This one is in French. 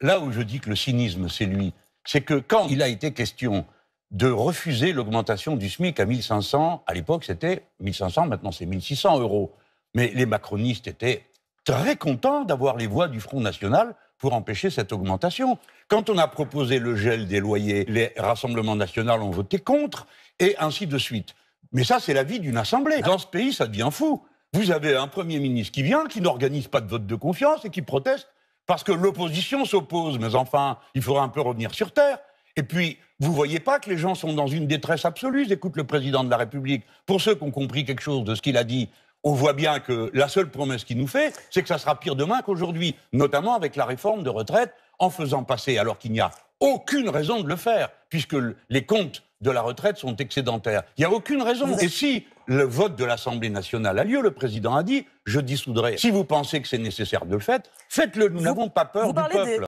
là où je dis que le cynisme, c'est lui, c'est que quand il a été question de refuser l'augmentation du SMIC à 1500, à l'époque c'était 1500, maintenant c'est 1600 euros, mais les macronistes étaient très contents d'avoir les voix du Front National pour empêcher cette augmentation. Quand on a proposé le gel des loyers, les rassemblements nationaux ont voté contre, et ainsi de suite. Mais ça, c'est la vie d'une assemblée. Dans ce pays, ça devient fou. Vous avez un Premier ministre qui vient, qui n'organise pas de vote de confiance et qui proteste parce que l'opposition s'oppose, mais enfin, il faudra un peu revenir sur Terre. Et puis, vous ne voyez pas que les gens sont dans une détresse absolue. écoute le président de la République. Pour ceux qui ont compris quelque chose de ce qu'il a dit, on voit bien que la seule promesse qu'il nous fait, c'est que ça sera pire demain qu'aujourd'hui, notamment avec la réforme de retraite, en faisant passer, alors qu'il n'y a aucune raison de le faire, puisque les comptes de la retraite sont excédentaires. Il n'y a aucune raison. Et si le vote de l'Assemblée nationale a lieu, le président a dit je dissoudrai. Si vous pensez que c'est nécessaire de le faire, faites-le. Nous n'avons pas peur du peuple.